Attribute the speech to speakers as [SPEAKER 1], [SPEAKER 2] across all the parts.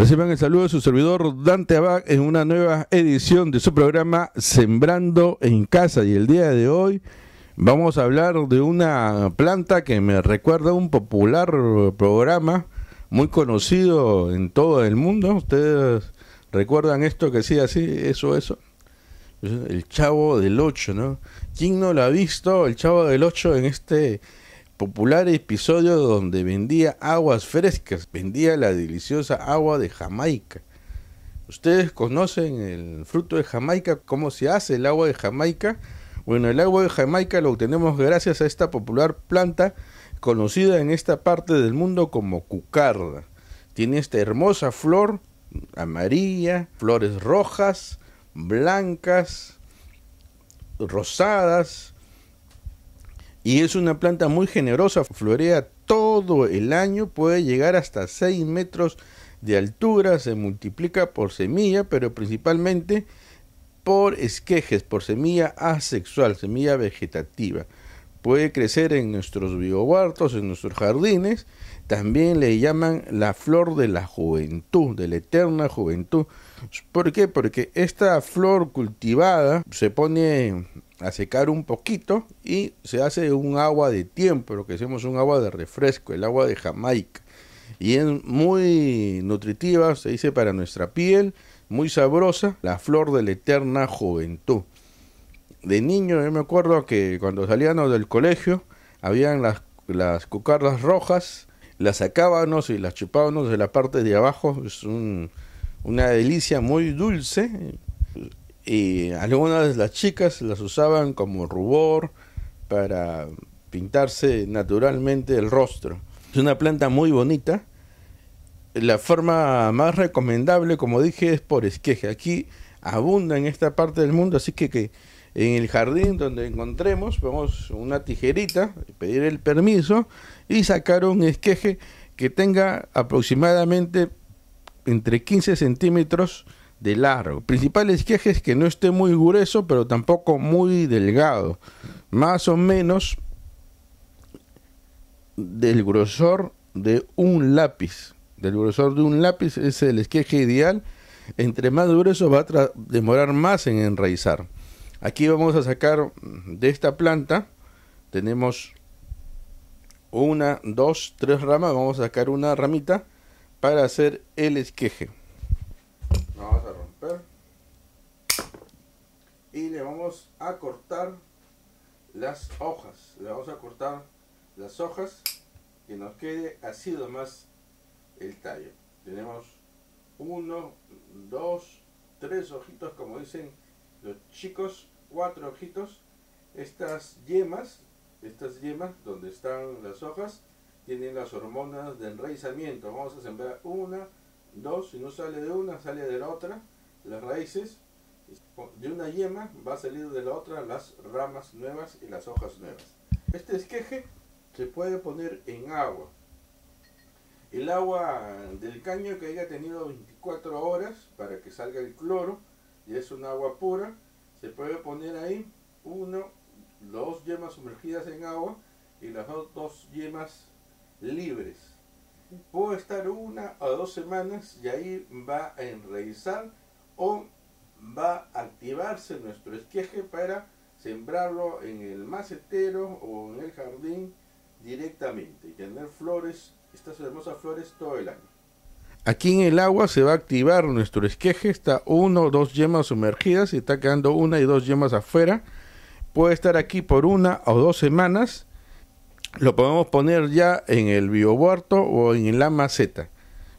[SPEAKER 1] Reciban el saludo de su servidor Dante Abac en una nueva edición de su programa Sembrando en Casa. Y el día de hoy vamos a hablar de una planta que me recuerda un popular programa muy conocido en todo el mundo. Ustedes recuerdan esto que decía así, eso, eso. El Chavo del Ocho, ¿no? ¿Quién no lo ha visto, el Chavo del Ocho, en este popular episodio donde vendía aguas frescas, vendía la deliciosa agua de Jamaica. ¿Ustedes conocen el fruto de Jamaica? ¿Cómo se hace el agua de Jamaica? Bueno, el agua de Jamaica lo obtenemos gracias a esta popular planta conocida en esta parte del mundo como cucarda. Tiene esta hermosa flor amarilla, flores rojas, blancas, rosadas, y es una planta muy generosa, florea todo el año, puede llegar hasta 6 metros de altura, se multiplica por semilla, pero principalmente por esquejes, por semilla asexual, semilla vegetativa. Puede crecer en nuestros biohuertos, en nuestros jardines. También le llaman la flor de la juventud, de la eterna juventud. ¿Por qué? Porque esta flor cultivada se pone a secar un poquito y se hace un agua de tiempo, lo que hacemos un agua de refresco, el agua de Jamaica. Y es muy nutritiva, se dice para nuestra piel, muy sabrosa, la flor de la eterna juventud. De niño yo me acuerdo que cuando salíamos del colegio, habían las, las cucardas rojas, las sacábamos y las chupábamos de la parte de abajo, es una delicia muy dulce, y algunas de las chicas las usaban como rubor para pintarse naturalmente el rostro. Es una planta muy bonita. La forma más recomendable, como dije, es por esqueje. Aquí abunda en esta parte del mundo, así que, que en el jardín donde encontremos, vamos una tijerita, pedir el permiso y sacar un esqueje que tenga aproximadamente entre 15 centímetros de largo. Principales es que no esté muy grueso, pero tampoco muy delgado. Más o menos del grosor de un lápiz. Del grosor de un lápiz es el esqueje ideal. Entre más grueso va a demorar más en enraizar. Aquí vamos a sacar de esta planta. Tenemos una, dos, tres ramas. Vamos a sacar una ramita para hacer el esqueje. y le vamos a cortar las hojas le vamos a cortar las hojas que nos quede así nomás el tallo tenemos uno dos tres ojitos como dicen los chicos cuatro ojitos estas yemas estas yemas donde están las hojas tienen las hormonas de enraizamiento vamos a sembrar una dos si no sale de una sale de la otra las raíces de una yema va a salir de la otra las ramas nuevas y las hojas nuevas. Este esqueje se puede poner en agua. El agua del caño que haya tenido 24 horas para que salga el cloro, y es un agua pura, se puede poner ahí uno, dos yemas sumergidas en agua y las dos, dos yemas libres. Puede estar una o dos semanas y ahí va a enraizar o va a activarse nuestro esqueje para sembrarlo en el macetero o en el jardín directamente y tener flores, estas hermosas flores todo el año. Aquí en el agua se va a activar nuestro esqueje, está uno o dos yemas sumergidas y está quedando una y dos yemas afuera. Puede estar aquí por una o dos semanas. Lo podemos poner ya en el biobuerto o en la maceta.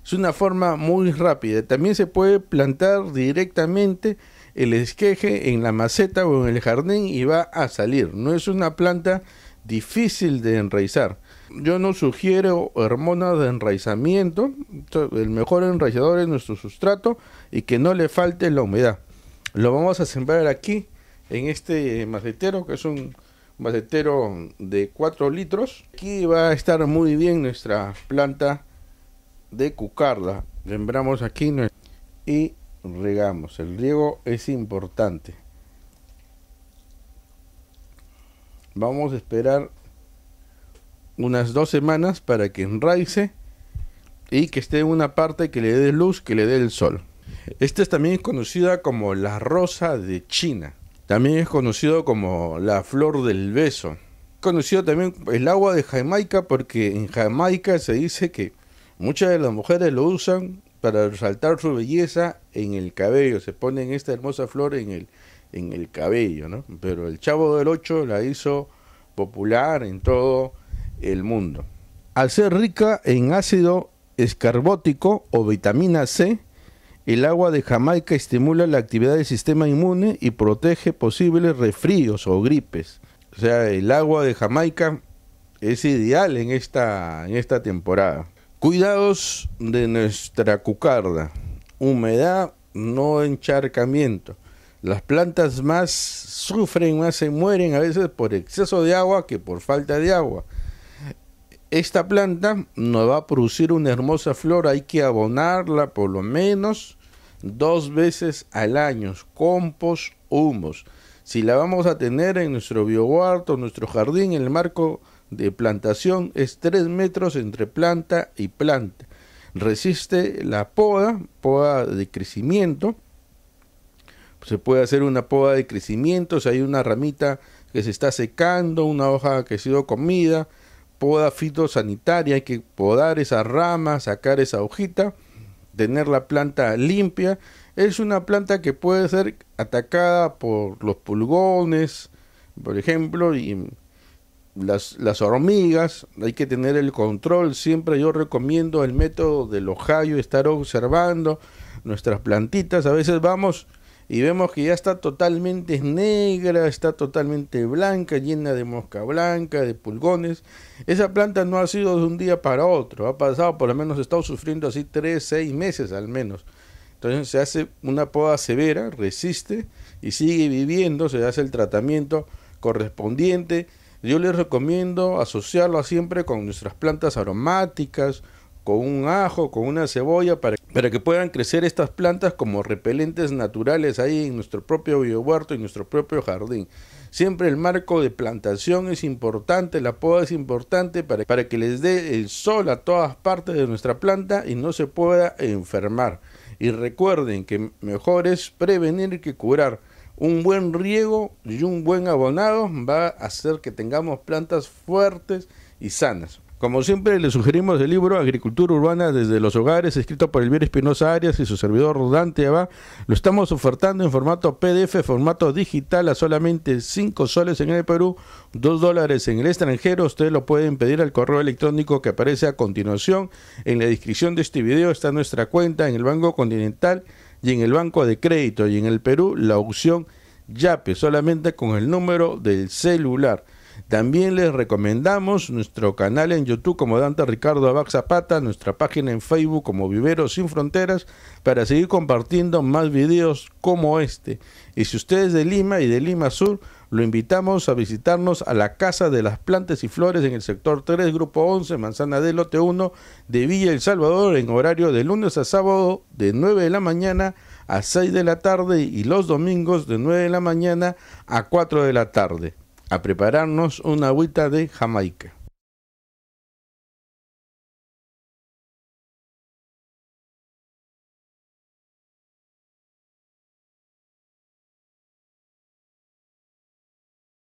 [SPEAKER 1] Es una forma muy rápida. También se puede plantar directamente el esqueje en la maceta o en el jardín y va a salir. No es una planta difícil de enraizar. Yo no sugiero hormonas de enraizamiento. El mejor enraizador es nuestro sustrato y que no le falte la humedad. Lo vamos a sembrar aquí en este macetero que es un macetero de 4 litros. Aquí va a estar muy bien nuestra planta de cucarda, sembramos aquí y regamos. El riego es importante. Vamos a esperar unas dos semanas para que enraice y que esté en una parte que le dé luz, que le dé el sol. Esta es también conocida como la rosa de China. También es conocido como la flor del beso. Conocido también el agua de Jamaica porque en Jamaica se dice que Muchas de las mujeres lo usan para resaltar su belleza en el cabello. Se ponen esta hermosa flor en el, en el cabello, ¿no? Pero el Chavo del Ocho la hizo popular en todo el mundo. Al ser rica en ácido escarbótico o vitamina C, el agua de Jamaica estimula la actividad del sistema inmune y protege posibles refríos o gripes. O sea, el agua de Jamaica es ideal en esta, en esta temporada. Cuidados de nuestra cucarda. Humedad, no encharcamiento. Las plantas más sufren, más se mueren a veces por exceso de agua que por falta de agua. Esta planta nos va a producir una hermosa flor, hay que abonarla por lo menos dos veces al año, compost, humos. Si la vamos a tener en nuestro en nuestro jardín, en el marco de plantación es 3 metros entre planta y planta. Resiste la poda, poda de crecimiento. Se puede hacer una poda de crecimiento, si hay una ramita que se está secando, una hoja que ha sido comida, poda fitosanitaria, hay que podar esa rama, sacar esa hojita, tener la planta limpia. Es una planta que puede ser atacada por los pulgones, por ejemplo, y las, hormigas, hay que tener el control. Siempre yo recomiendo el método del Ohio, estar observando nuestras plantitas. A veces vamos y vemos que ya está totalmente negra, está totalmente blanca, llena de mosca blanca, de pulgones. Esa planta no ha sido de un día para otro, ha pasado por lo menos, ha estado sufriendo así 3, 6 meses al menos. Entonces se hace una poda severa, resiste y sigue viviendo, se hace el tratamiento correspondiente yo les recomiendo asociarlo siempre con nuestras plantas aromáticas, con un ajo, con una cebolla, para, que puedan crecer estas plantas como repelentes naturales ahí en nuestro propio biohuerto, en nuestro propio jardín. Siempre el marco de plantación es importante, la poda es importante para, para que les dé el sol a todas partes de nuestra planta y no se pueda enfermar. Y recuerden que mejor es prevenir que curar un buen riego y un buen abonado va a hacer que tengamos plantas fuertes y sanas. Como siempre, le sugerimos el libro Agricultura Urbana desde los Hogares, escrito por Elvira Espinosa Arias y su servidor Dante Abá. Lo estamos ofertando en formato PDF, formato digital, a solamente 5 soles en el Perú, 2 dólares en el extranjero. Ustedes lo pueden pedir al correo electrónico que aparece a continuación. En la descripción de este video está nuestra cuenta en el Banco Continental y en el Banco de Crédito y en el Perú la opción YAPE solamente con el número del celular. También les recomendamos nuestro canal en YouTube como Dante Ricardo Abac Zapata, nuestra página en Facebook como Viveros Sin Fronteras, para seguir compartiendo más videos como este. Y si usted es de Lima y de Lima Sur, lo invitamos a visitarnos a la Casa de las Plantas y Flores en el sector 3, Grupo 11, Manzana del Lote 1 de Villa El Salvador, en horario de lunes a sábado de 9 de la mañana a 6 de la tarde y los domingos de 9 de la mañana a 4 de la tarde a prepararnos una agüita de Jamaica.